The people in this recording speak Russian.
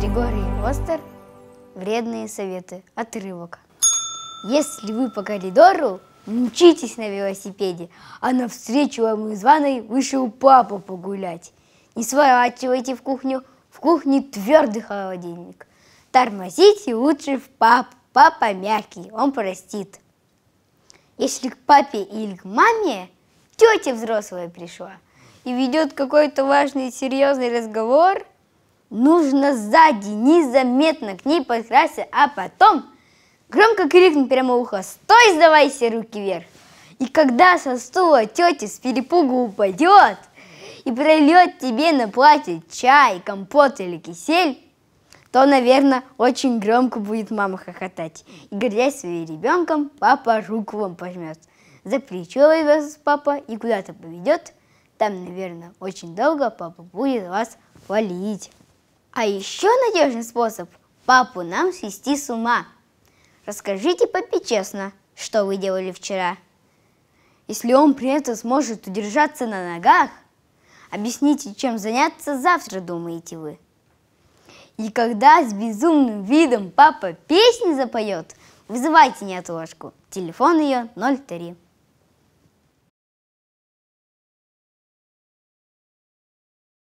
Григорий Остер. Вредные советы. Отрывок. Если вы по коридору, мчитесь на велосипеде, а навстречу вам из ванной вышел папа погулять. Не сворачивайте в кухню, в кухне твердый холодильник. Тормозите лучше в пап, папа мягкий, он простит. Если к папе или к маме тетя взрослая пришла и ведет какой-то важный серьезный разговор – Нужно сзади, незаметно к ней подкрасться, а потом громко крикнуть прямо в ухо «Стой, сдавайся, руки вверх!» И когда со стула тетя с перепугу упадет и прольет тебе на платье чай, компот или кисель, то, наверное, очень громко будет мама хохотать. И, гордясь своим ребенком, папа руку вам пожмет. За плечо вас папа и куда-то поведет. Там, наверное, очень долго папа будет вас хвалить. А еще надежный способ – папу нам свести с ума. Расскажите папе честно, что вы делали вчера. Если он при этом сможет удержаться на ногах, объясните, чем заняться завтра, думаете вы. И когда с безумным видом папа песни запоет, вызывайте неотложку. Телефон ее 03.